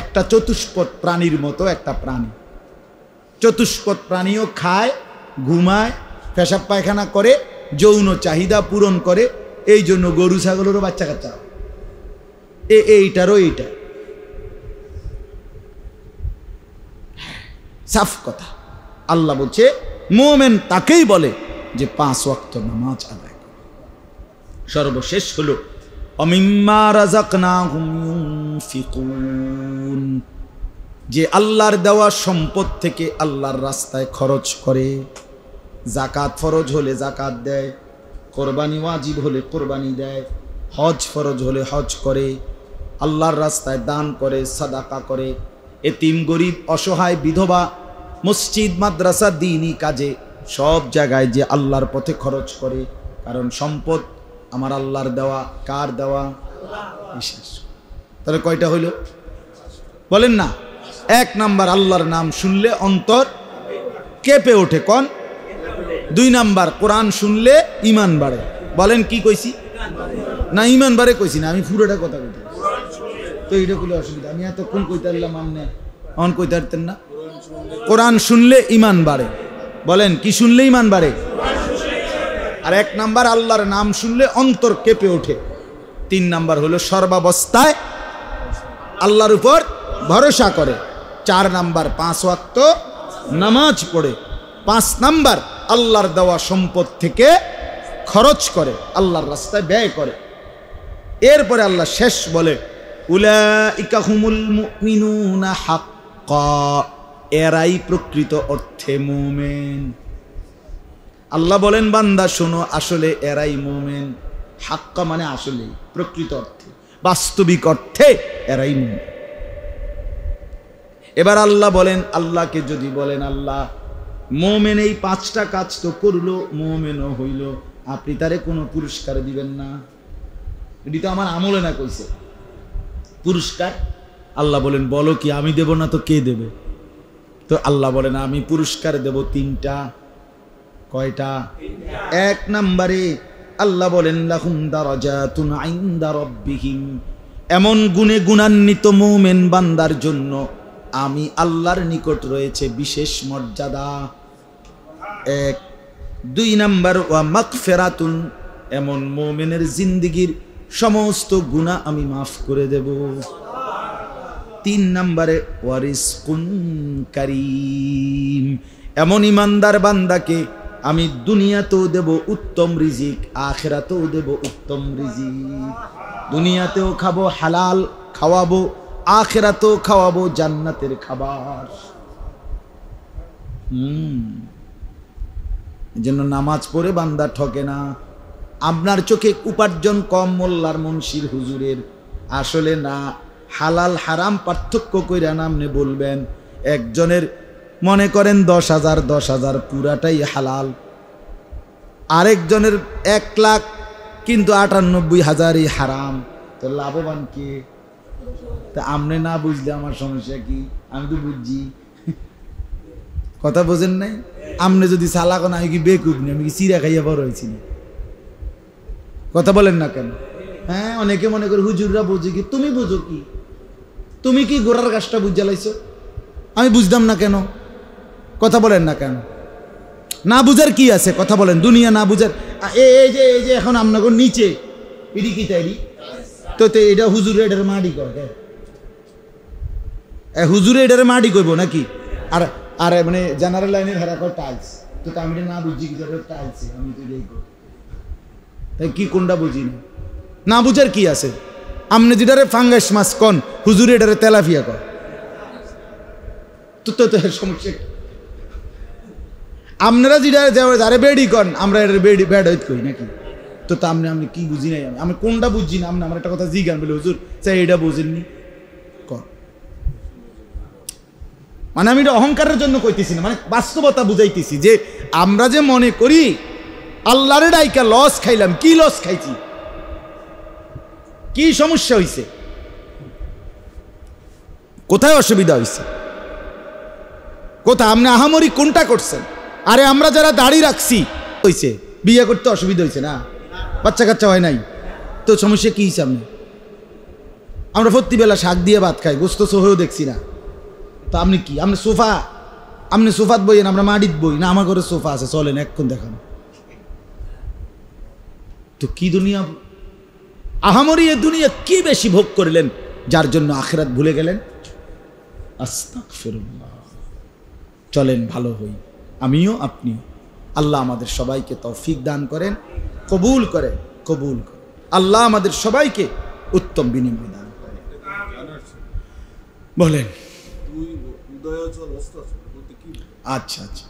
একটা চতুষ্পদ প্রাণীর মতো একটা প্রাণী চতুষ্পদ প্রাণীও খায় ঘুমায় পেশাব পায়খানা করে যৌন চাহিদা পূরণ করে এই জন্য গরু ছাগলেরও বাচ্চা কাচ্চা এ এইটারও এইটা সাফ কথা আল্লাহ বলছে মোমেন তাকেই বলে যে পাঁচ অক্ত নামাজ আদায় সর্বশেষ হল যে আল্লাহর দেওয়া সম্পদ থেকে আল্লাহর রাস্তায় খরচ করে জাকাত ফরজ হলে জাকাত দেয় কোরবানি ওয়াজিব হলে কোরবানি দেয় হজ ফরজ হলে হজ করে আল্লাহর রাস্তায় দান করে সাদাকা করে এতিম গরিব অসহায় বিধবা মসজিদ মাদ্রাসা দিনই কাজে সব জায়গায় যে আল্লাহর পথে খরচ করে কারণ সম্পদ আমার আল্লাহর দেওয়া কার দেওয়া বিশ্বাস তাহলে কয়টা হইল বলেন না এক নাম্বার আল্লাহর নাম শুনলে অন্তর কেঁপে ওঠে কন দুই নাম্বার কোরআন শুনলে ইমান বাড়ে বলেন কি কইছি না ইমান বাড়ে কইছি না আমি পুরোটা কথা কইতে তো এইটা কোনো অসুবিধা আমি এতক্ষণ কইতে মান নেয় অন কইতে পারতেন না কোরআন শুনলে ইমান বাড়ে বলেন কি শুনলে ইমান বাড়ে আর এক নাম্বার আল্লাহর নাম শুনলে অন্তর কেঁপে ওঠে তিন নাম্বার হলো সর্বাবস্থায় আল্লাহর উপর ভরসা করে চার নাম্বার পাঁচ ওয়াক্ত নামাজ পড়ে পাঁচ নাম্বার আল্লাহর দেওয়া সম্পদ থেকে খরচ করে আল্লাহর রাস্তায় ব্যয় করে এরপরে আল্লাহ শেষ বলে এরাই প্রকৃত অর্থে মোমেন আল্লাহ বলেন বান্দা শোনো আসলে এরাই মোমেন হাক্কা মানে আসলে প্রকৃত অর্থে বাস্তবিক অর্থে এরাই মোমেন এবার আল্লাহ বলেন আল্লাহকে যদি বলেন আল্লাহ মোমেন এই পাঁচটা কাজ তো করলো মোমেনও হইল আপনি তারে কোনো পুরস্কার দিবেন না এটি তো আমার আমলে না কইছে পুরস্কার আল্লাহ বলেন বলো কি আমি দেব না তো কে দেবে তো আল্লাহ বলেন আমি পুরস্কার দেব তিনটা কয়টা এক নম্বরে আল্লাহ বলেন লাহুম দারাজাতুন আইন্দা রব্বিহিম এমন গুণে গুণান্বিত মুমেন বান্দার জন্য আমি আল্লাহর নিকট রয়েছে বিশেষ মর্যাদা এক দুই নাম্বার ওয়া মাকফেরাতুন এমন মোমেনের জিন্দিগির সমস্ত গুণা আমি মাফ করে দেব তিন নম্বরে ওয়ারিস কুন কারিম এমন ইমানদার বান্দাকে আমি দুনিয়াতেও দেব উত্তম রিজিক আখেরাতেও দেব উত্তম রিজিক দুনিয়াতেও খাবো হালাল খাওয়াবো আখেরাতেও খাওয়াবো জান্নাতের খাবার হুম জন্য নামাজ পড়ে বান্দা ঠকে না আপনার চোখে উপার্জন কম মোল্লার মনসির হুজুরের আসলে না হালাল হারাম পার্থক্য কইরা নামনে বলবেন একজনের মনে করেন দশ হাজার দশ হাজার পুরাটাই হালাল আরেকজনের এক লাখ কিন্তু আটানব্বই হাজারই হারাম তো লাভবান কে তা আপনি না বুঝলে আমার সমস্যা কি আমি তো বুঝছি কথা বোঝেন নাই আপনি যদি চালাক না আমি কি বেকুব নি আমি কি চিরা খাইয়া বড় হয়েছি কথা বলেন না কেন হ্যাঁ অনেকে মনে করে হুজুররা বুঝে কি তুমি বুঝো কি তুমি কি গোড়ার গাছটা বুঝে লাইছো আমি বুঝতাম না কেন কথা বলেন না কেন না বুঝার কি আছে কথা বলেন দুনিয়া না বুঝার এই যে এই যে এখন আপনাকে নিচে ইডি কি তাইরি তো এটা হুজুর এটার মাডি কয় হুজুরে এটার মাডি করবো নাকি আর আর মানে জেনারেল লাইনের হেরা কর টাইলস তো আমি না বুঝি কি টাইলস আমি তো এই তাই কি কোনটা বুঝি না বুঝার কি আছে আপনি যেটারে ফাঙ্গাস মাছ কন হুজুরে এটারে তেলাফিয়া কর তো তো সমস্যা আপনারা যেটা যারা বেডি কন আমরা এটা বেডি ব্যাড হইত করি নাকি তো তা আপনি আপনি কি বুঝি নাই আমি আমি কোনটা বুঝছি না আপনি আমার একটা কথা জিগান বলে হুজুর চাই এটা বুঝেননি কর মানে আমি এটা অহংকারের জন্য কইতেছি না মানে বাস্তবতা বুঝাইতেছি যে আমরা যে মনে করি আল্লাহরে ডাইকা লস খাইলাম কি লস খাইছি কি সমস্যা হয়েছে কোথায় অসুবিধা হয়েছে কোথায় আপনি আহামরি কোনটা করছেন আরে আমরা যারা দাড়ি রাখছি হয়েছে বিয়ে করতে অসুবিধা হয়েছে না বাচ্চা কাচ্চা হয় নাই তো সমস্যা কী সামনে আমরা বেলা শাক দিয়ে ভাত খাই গোস্ত সোহেও দেখছি না তো আপনি কি আপনি সোফা আপনি সোফাত না আমরা মাটিত বই না আমার ঘরে সোফা আছে চলেন এক্ষণ দেখান তো কি দুনিয়া আহামরি এ দুনিয়া কি বেশি ভোগ করলেন যার জন্য আখেরাত ভুলে গেলেন আস্তাক চলেন ভালো হই আমিও আপনি আল্লাহ আমাদের সবাইকে তৌফিক দান করেন কবুল করে কবুল করে আল্লাহ আমাদের সবাইকে উত্তম বিনিময় দান করেন বলেন আচ্ছা আচ্ছা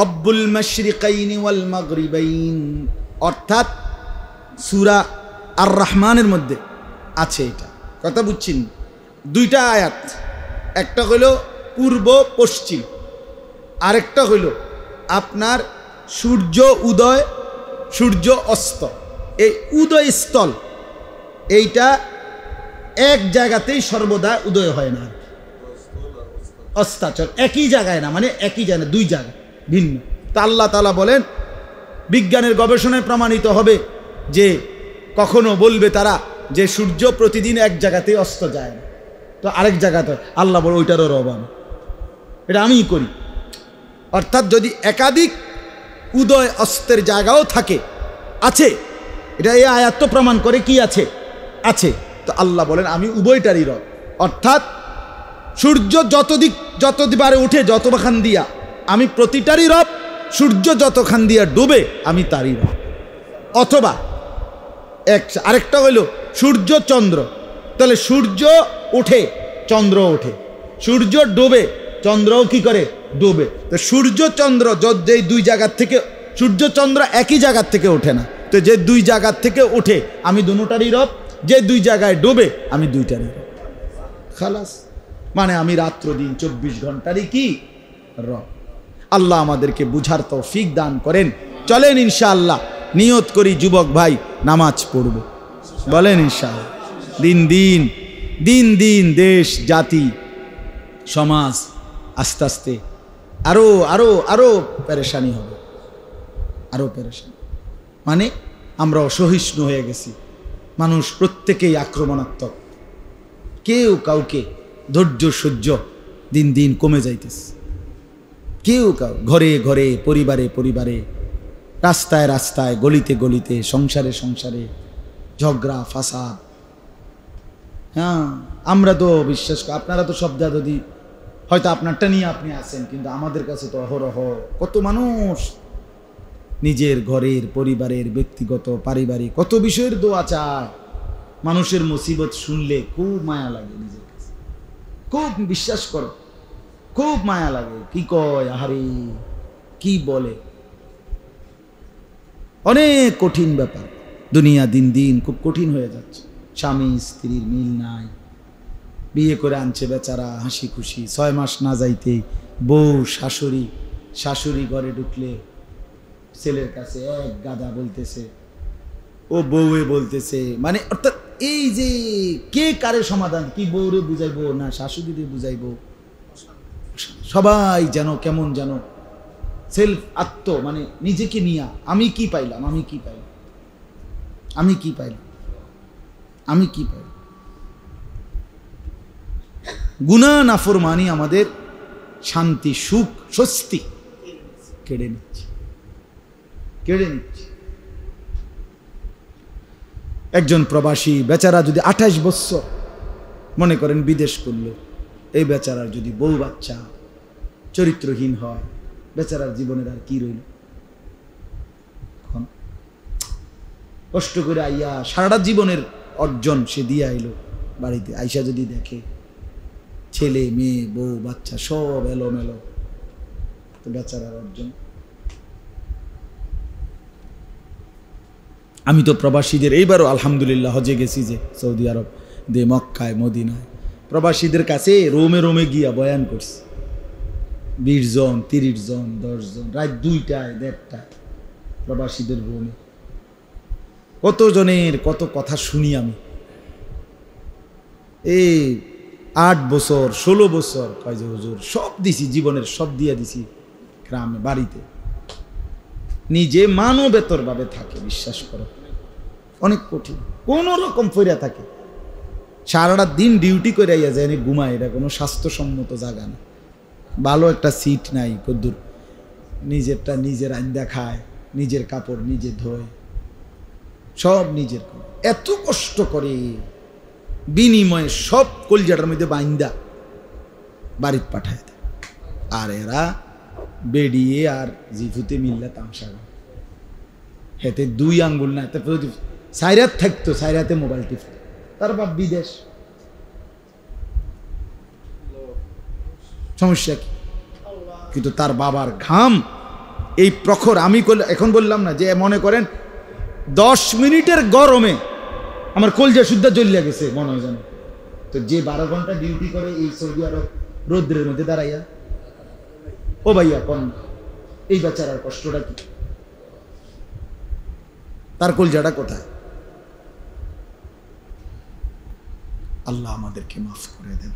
রব্বুল মশরিকাইন ওয়াল মাগরিবাইন অর্থাৎ সূরা আর রহমানের মধ্যে আছে এটা কথা বুঝছেন দুইটা আয়াত একটা হলো পূর্ব পশ্চিম আরেকটা হলো আপনার সূর্য উদয় সূর্য অস্ত এই উদয় স্থল এইটা এক জায়গাতেই সর্বদা উদয় হয় না অস্তাচল একই জায়গায় না মানে একই জায়গায় দুই জায়গা ভিন্ন তা আল্লাহ তালা বলেন বিজ্ঞানের গবেষণায় প্রমাণিত হবে যে কখনো বলবে তারা যে সূর্য প্রতিদিন এক জায়গাতেই অস্ত যায় না তো আরেক জায়গাতে আল্লাহ বল ওইটারও রবান এটা আমিই করি অর্থাৎ যদি একাধিক উদয় অস্তের জায়গাও থাকে আছে এটা এই আয়াত্ত প্রমাণ করে কি আছে আছে তো আল্লাহ বলেন আমি উভয়টারই রব অর্থাৎ সূর্য যতদিক দিক উঠে যতখান দিয়া আমি প্রতিটারই রব সূর্য যতখান দিয়া ডুবে আমি তারই রব অথবা এক আরেকটা হইল সূর্য চন্দ্র তাহলে সূর্য উঠে চন্দ্র ওঠে সূর্য ডুবে চন্দ্রও কি করে ডুবে তো সূর্য চন্দ্র যেই দুই জায়গার থেকে সূর্য চন্দ্র একই জায়গার থেকে ওঠে না তো যে দুই জায়গার থেকে ওঠে আমি দুটারই রব যে দুই জায়গায় ডোবে আমি দুইটারই রব খালাস মানে আমি রাত্র দিন চব্বিশ ঘন্টারই কি রব আল্লাহ আমাদেরকে বুঝার তো ফিক দান করেন চলেন ইনশাআল্লাহ নিয়ত করি যুবক ভাই নামাজ পড়ব বলেন ইনশাআল্লাহ দিন দিন দিন দিন দেশ জাতি সমাজ আস্তে আস্তে আরও আরও আরও পেরেশানি হবে আরও পেরেশানি মানে আমরা অসহিষ্ণু হয়ে গেছি মানুষ প্রত্যেকেই আক্রমণাত্মক কেউ কাউকে ধৈর্য সহ্য দিন দিন কমে যাইতেছে কেউ কাউ ঘরে ঘরে পরিবারে পরিবারে রাস্তায় রাস্তায় গলিতে গলিতে সংসারে সংসারে ঝগড়া ফাসাদ হ্যাঁ আমরা তো বিশ্বাস আপনারা তো সব দাদি হয়তো আপনারটা নিয়ে আপনি আছেন কিন্তু আমাদের কাছে তো অহরহ কত মানুষ নিজের ঘরের পরিবারের ব্যক্তিগত পারিবারিক কত বিষয়ের দোয়া চায় মানুষের মুসিবত শুনলে খুব মায়া লাগে নিজের কাছে খুব বিশ্বাস করো খুব মায়া লাগে কি কয় আহারে কি বলে অনেক কঠিন ব্যাপার দুনিয়া দিন দিন খুব কঠিন হয়ে যাচ্ছে স্বামী স্ত্রীর মিল নাই বিয়ে করে আনছে বেচারা হাসি খুশি ছয় মাস না যাইতে বউ শাশুড়ি শাশুড়ি ঘরে ঢুকলে ছেলের কাছে এক গাদা বলতেছে ও বউয়ে বলতেছে মানে অর্থাৎ এই যে কে কারে সমাধান কি বউরে বুঝাইবো না শাশুড়িরে বুঝাইবো সবাই যেন কেমন যেন সেলফ আত্ম মানে নিজেকে নিয়া আমি কি পাইলাম আমি কি পাইলাম আমি কি পাইলাম আমি কি পাইলাম গুণা মানি আমাদের শান্তি সুখ স্বস্তি কেড়ে নিচ্ছে কেড়ে নিচ্ছে একজন প্রবাসী বেচারা যদি আঠাশ বৎসর মনে করেন বিদেশ করল এই বেচারার যদি বউ বাচ্চা চরিত্রহীন হয় বেচারার জীবনের আর কি রইল কষ্ট করে আইয়া সারাটা জীবনের অর্জন সে দিয়ে আইলো বাড়িতে আইসা যদি দেখে ছেলে মেয়ে বউ বাচ্চা সব এলোমেলো তো বেচারার অর্জন আমি তো প্রবাসীদের এইবারও আলহামদুলিল্লাহ হজে গেছি যে সৌদি আরব দে মক্কায় মদিনায় প্রবাসীদের কাছে রোমে রোমে গিয়া বয়ান করছি বিশ জন তিরিশ জন দশ জন রাত দুইটায় দেড়টায় প্রবাসীদের রোমে কতজনের কত কথা শুনি আমি এই আট বছর ষোলো বছর কয় যে হুজুর সব দিছি জীবনের সব দিয়ে দিছি গ্রামে বাড়িতে নিজে মানবেতরভাবে থাকে বিশ্বাস করো অনেক কঠিন কোনো রকম ফইরা থাকে সারাটা দিন ডিউটি করে আইয়া যায় ঘুমায় এটা কোনো স্বাস্থ্যসম্মত জায়গা না ভালো একটা সিট নাই কদ্দুর নিজেরটা নিজের আইন্দা খায় নিজের কাপড় নিজে ধোয় সব নিজের এত কষ্ট করে বিনিময়ে সব কলজাটার মধ্যে বাইন্দা বাড়ির পাঠায় দেয় আর এরা বেড়িয়ে আর জিফুতে মিললা তামসা হেতে দুই আঙ্গুল না এতে সাইরাত থাকতো সাইরাতে মোবাইল টিপত তার বাপ বিদেশ সমস্যা কি কিন্তু তার বাবার ঘাম এই প্রখর আমি এখন বললাম না যে মনে করেন দশ মিনিটের গরমে আমার কলজা সুদ্ধা জ্বলিয়া গেছে মনে হয় জানো তো যে বারো ঘন্টা ডিউটি করে এই সৌদি আরব রৌদ্রের মধ্যে দাঁড়াইয়া ও ভাইয়া কন এই বেচারার কষ্টটা কি তার কলজাটা কোথায় আল্লাহ আমাদেরকে মাফ করে দেন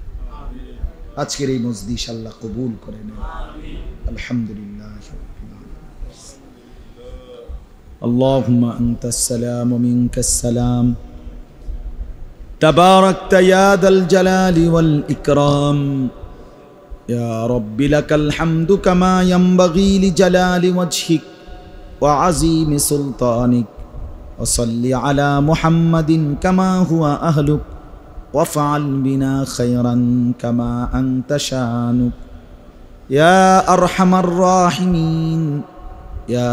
আজকের এই মজদিস আল্লাহ কবুল করে নেন আলহামদুলিল্লাহ اللهم أنت السلام ومنك السلام تباركت يا ذا الجلال والإكرام يا رب لك الحمد كما ينبغي لجلال وجهك وعظيم سلطانك وصل على محمد كما هو أهلك وافعل بنا خيرا كما أنت شانك يا أرحم الراحمين يا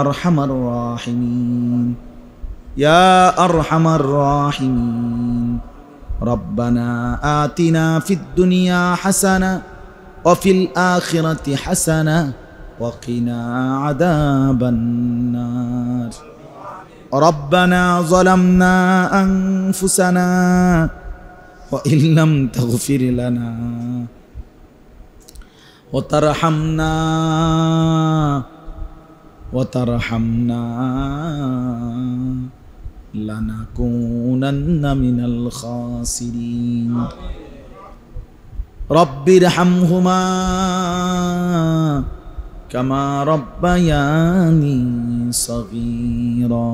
أرحم الراحمين يا أرحم الراحمين ربنا آتنا في الدنيا حسنة وفي الآخرة حسنة وقنا عذاب النار ربنا ظلمنا أنفسنا وإن لم تغفر لنا وترحمنا وترحمنا لنكونن من الخاسرين رب ارحمهما كما ربياني صغيرا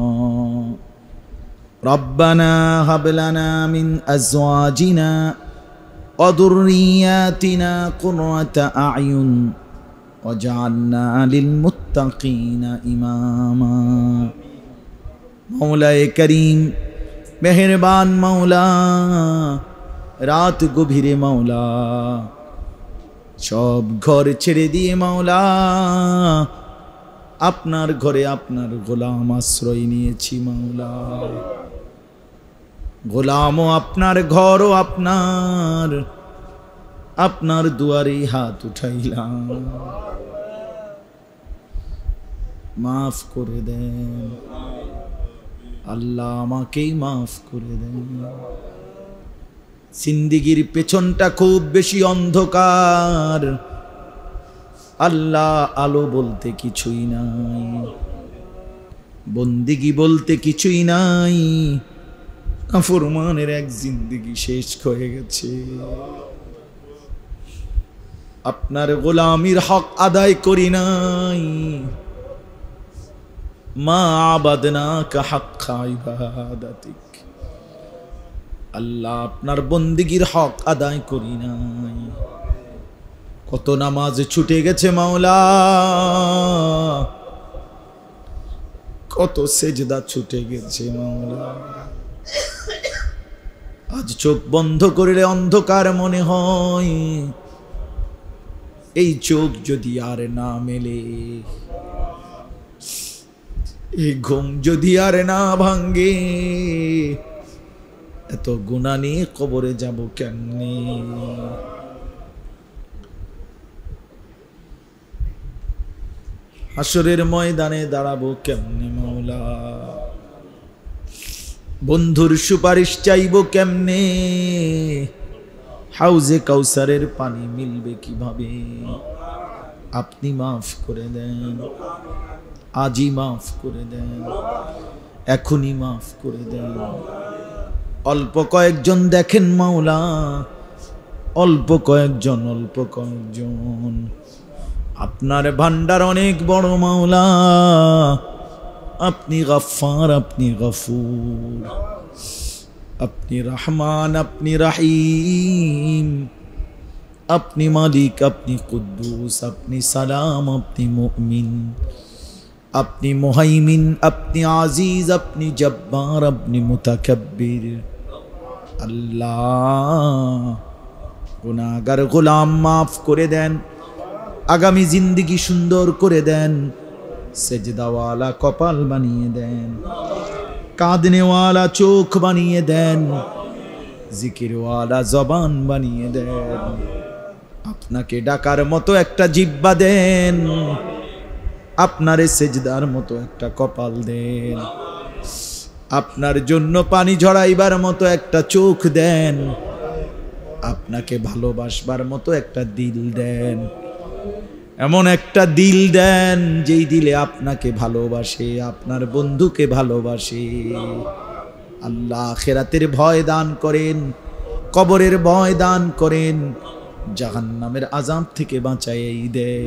ربنا هب لنا من ازواجنا وذرياتنا قرة اعين واجعلنا للمتقين اماما মৌলায় করিম মেহরবান মৌলা রাত গভীরে মৌলা সব ঘর ছেড়ে দিয়ে মৌলা আপনার ঘরে আপনার গোলাম আশ্রয় নিয়েছি মৌলা গোলামও আপনার ঘরও আপনার আপনার দুয়ারে হাত উঠাইলাম মাফ করে দেন আল্লাহ আমাকেই মাফ করে দেন সিন্দিগির পেছনটা খুব বেশি অন্ধকার আল্লাহ আলো বলতে কিছুই নাই বন্দিগি বলতে কিছুই নাই ফরমানের এক জিন্দিগি শেষ হয়ে গেছে আপনার গোলামির হক আদায় করি নাই মা আবাদনা কাহাক্ষাইবাদাতিক আল্লাহ আপনার বন্দিগির হক আদায় করি নাই কত নামাজ ছুটে গেছে মাওলা কত সেজদা ছুটে গেছে মাওলা আজ চোখ বন্ধ করলে অন্ধকার মনে হয় এই চোখ যদি আর না মেলে এই ঘুম যদি আর না ভাঙ্গে এত গুণা নিয়ে কবরে যাব কেমনি আসরের ময়দানে দাঁড়াবো কেমনে মৌলা বন্ধুর সুপারিশ চাইব কেমনে হাউজে কাউসারের পানি মিলবে কিভাবে আপনি মাফ করে দেন আজই মাফ করে দেন এখনই মাফ করে দেন অল্প কয়েকজন দেখেন মাওলা অল্প কয়েকজন অল্প কয়েকজন আপনার ভান্ডার অনেক বড় মাওলা আপনি গফার আপনি গফুর আপনি রহমান আপনি রাহিম আপনি মালিক আপনি কুদ্দুস আপনি সালাম আপনি মুমিন আপনি মোহাইমিন আপনি আজিজ আপনি জব্বার আপনি মুতাকাব্বির আল্লাহ গুনাগার গোলাম মাফ করে দেন আগামী জিন্দিগি সুন্দর করে দেন সেজদাওয়ালা কপাল বানিয়ে দেন কাঁদনেওয়ালা চোখ বানিয়ে দেন জিকিরওয়ালা জবান বানিয়ে দেন আপনাকে ডাকার মতো একটা জিব্বা দেন আপনারে সেজদার মতো একটা কপাল দেন আপনার জন্য পানি ঝরাইবার মতো একটা চোখ দেন আপনাকে ভালোবাসবার মতো একটা দিল দেন এমন একটা দিল দেন যেই দিলে আপনাকে ভালোবাসে আপনার বন্ধুকে ভালোবাসে আল্লাহ খেরাতের ভয় দান করেন কবরের ভয় দান করেন জাহান্নামের আজাম থেকে বাঁচাই দেন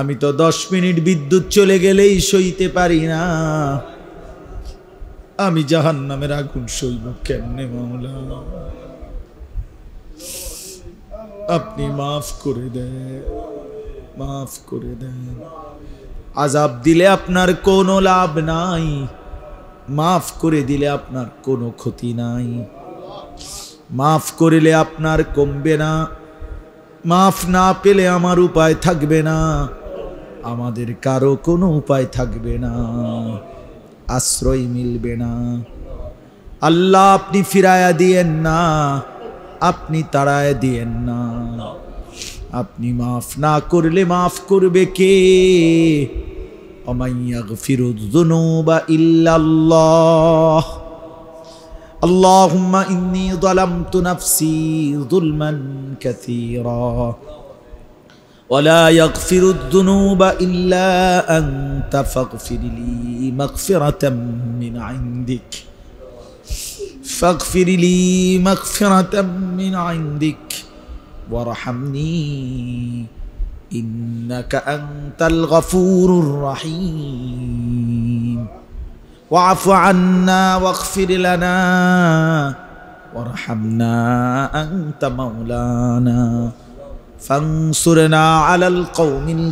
আমি তো দশ মিনিট বিদ্যুৎ চলে গেলেই সইতে পারি না আমি জাহান নামের আগুন সইব কেমনে মামলা আপনি মাফ করে দেন মাফ করে দেন আজাব দিলে আপনার কোনো লাভ নাই মাফ করে দিলে আপনার কোনো ক্ষতি নাই মাফ করিলে আপনার কমবে না মাফ না পেলে আমার উপায় থাকবে না আমাদের কারো কোনো উপায় থাকবে না আশ্রয় মিলবে না আল্লাহ আপনি ফিরায়া দিয়েন না আপনি তাড়ায় দিয়েন না আপনি মাফ না করলে মাফ করবে কে اللهم إني ظلمت نفسي ظلما كثيرا ولا يغفر الذنوب الا انت فاغفر لي مغفره من عندك فاغفر لي مغفره من عندك وارحمني انك انت الغفور الرحيم واعف عنا واغفر لنا وارحمنا انت مولانا ফাংসুরনা আলাল কৌমিল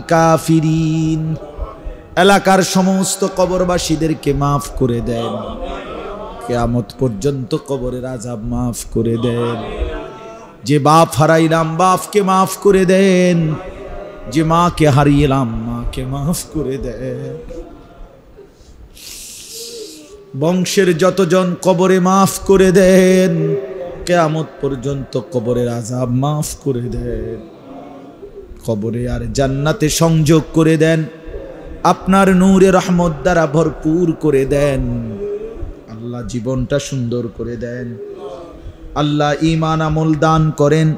এলাকার সমস্ত কবরবাসীদেরকে মাফ করে দেন কেয়ামত পর্যন্ত কবরের আজাব মাফ করে দেন যে বাপ হারাইলাম বাপকে মাফ করে দেন যে মাকে হারিয়েলাম মাকে মাফ করে দেন বংশের যতজন কবরে মাফ করে দেন কেয়ামত পর্যন্ত কবরের আজাব মাফ করে দেন কবরে আর জান্নাতে সংযোগ করে দেন আপনার নূরে রহমত দ্বারা ভরপুর করে দেন আল্লাহ জীবনটা সুন্দর করে দেন আল্লাহ ইমান আমল দান করেন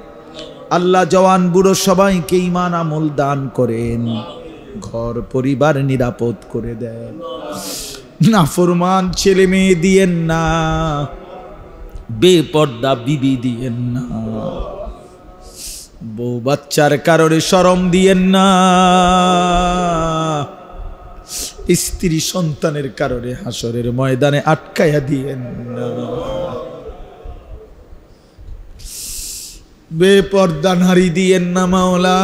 আল্লাহ জওয়ান বুড়ো সবাইকে ইমান আমল দান করেন ঘর পরিবার নিরাপদ করে দেন নাফরমান ছেলে মেয়ে দিয়েন না বেপর্দা বিবি দিয়েন না বউ বাচ্চার কারণে সরম দিয়েন না স্ত্রী সন্তানের কারণে হাসরের ময়দানে আটকাইয়া দিয়েন না বেপর্দা নারী দিয়েন না মাওলা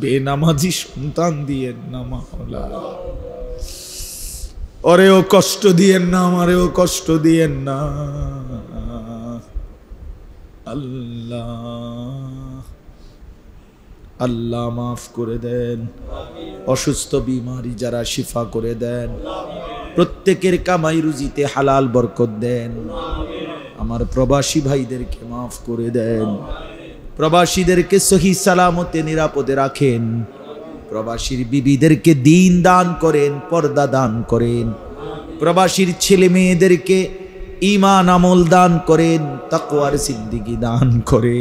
বেনামাজি সন্তান দিয়েন না মাওলা ওরেও কষ্ট দিয়েন না আমারেও কষ্ট দিয়েন না আল্লাহ আল্লাহ মাফ করে দেন অসুস্থ বিমারি যারা শিফা করে দেন প্রত্যেকের কামাই রুজিতে হালাল বরকত দেন আমার প্রবাসী ভাইদেরকে মাফ করে দেন প্রবাসীদেরকে সহি সালামতে নিরাপদে রাখেন প্রবাসীর বিবিদেরকে দিন দান করেন পর্দা দান করেন প্রবাসীর ছেলে মেয়েদেরকে ইমান আমল দান করেন তাকওয়ার সিদ্দিকি দান করে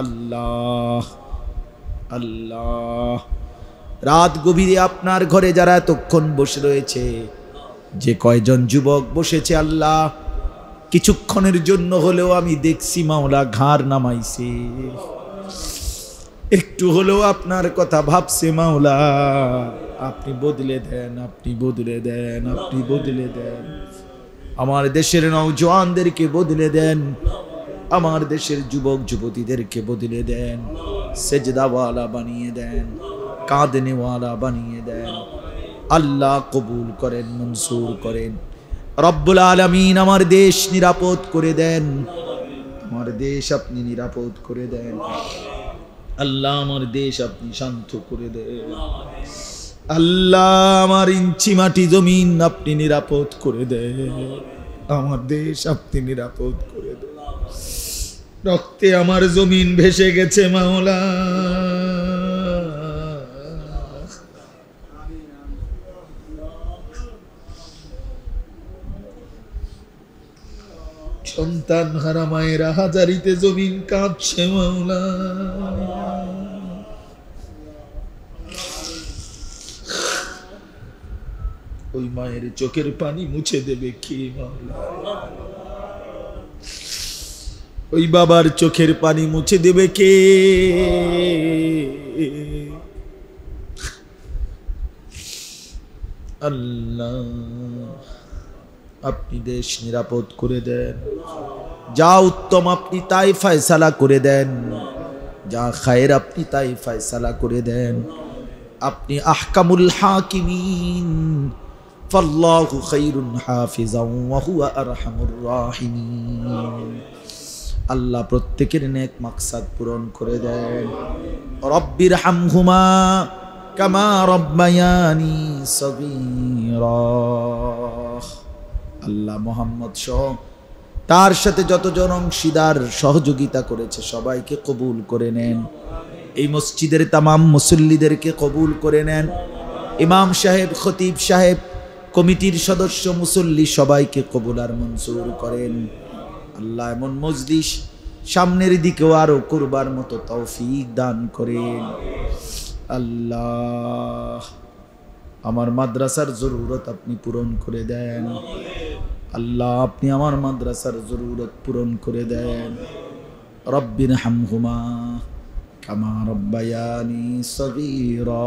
আল্লাহ আল্লাহ রাত গভীরে আপনার ঘরে যারা এতক্ষণ বসে রয়েছে যে কয়জন যুবক বসেছে আল্লাহ কিছুক্ষণের জন্য হলেও আমি দেখছি মাওলা ঘাড় নামাইছে একটু হলেও আপনার কথা ভাবছে মাওলা আপনি বদলে দেন আপনি বদলে দেন আপনি বদলে দেন আমার দেশের নৌজওয়ানদেরকে বদলে দেন আমার দেশের যুবক যুবতীদেরকে বদলে দেন সেজদাওয়ালা বানিয়ে দেন কাঁদনেওয়ালা বানিয়ে দেন আল্লাহ কবুল করেন মনসুর করেন রব্বুল আলমিন আমার দেশ নিরাপদ করে দেন আমার দেশ আপনি নিরাপদ করে দেন আল্লাহ আমার দেশ আপনি শান্ত করে দেন আল্লাহ আমার ইঞ্চি মাটি জমিন আপনি নিরাপদ করে দেন আমার দেশ আপনি নিরাপদ করে দেন রক্তে আমার জমিন ভেসে গেছে মাওলা সন্তান হারা মায়েরা হাজারিতে জমিন কাঁদছে মাওলা ওই মায়ের চোখের পানি মুছে দেবে কে ওই বাবার চোখের পানি মুছে দেবে কে আল্লাহ আপনি দেশ নিরাপদ করে দেন যা উত্তম আপনি তাই ফায়সালা করে দেন যা খায়ের আপনি তাই ফায়সালা করে দেন আপনি আহকামুল হাকিমিন ফাল্লাহু খাইরুন হাফিজাও ওয়া হুয়া আরহামুর রাহিমিন আল্লাহ প্রত্যেকের নেক মাকসাদ পূরণ করে দেন রব্বির হামহুমা কামা রব্বায়ানি সগীরা আল্লাহ মোহাম্মদ সহ তার সাথে যতজন অংশীদার সহযোগিতা করেছে সবাইকে কবুল করে নেন এই মসজিদের তামাম মুসল্লিদেরকে কবুল করে নেন ইমাম সাহেব খতিব সাহেব কমিটির সদস্য মুসল্লি সবাইকে কবুল আর মঞ্জুর করেন আল্লাহ এমন মজলিস সামনের দিকেও আরো করবার মতো তৌফিক দান করেন আল্লাহ আমার মাদ্রাসার জরুরত আপনি পূরণ করে দেন আল্লাহ আপনি আমার মাদ্রাসার জরুরত পূরণ করে দেন রব্বিন হামহুমা কামা রব্বায়ানি সগীরা